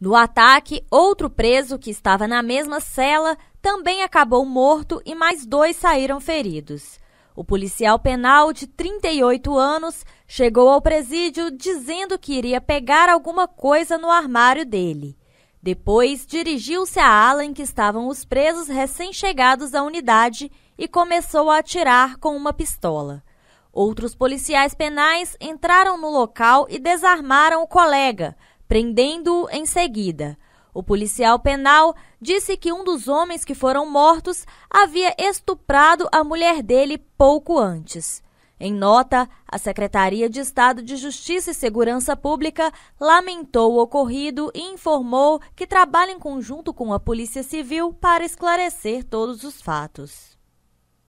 No ataque, outro preso que estava na mesma cela também acabou morto e mais dois saíram feridos. O policial penal de 38 anos chegou ao presídio dizendo que iria pegar alguma coisa no armário dele. Depois, dirigiu-se à ala em que estavam os presos recém-chegados à unidade e começou a atirar com uma pistola. Outros policiais penais entraram no local e desarmaram o colega prendendo-o em seguida. O policial penal disse que um dos homens que foram mortos havia estuprado a mulher dele pouco antes. Em nota, a Secretaria de Estado de Justiça e Segurança Pública lamentou o ocorrido e informou que trabalha em conjunto com a Polícia Civil para esclarecer todos os fatos.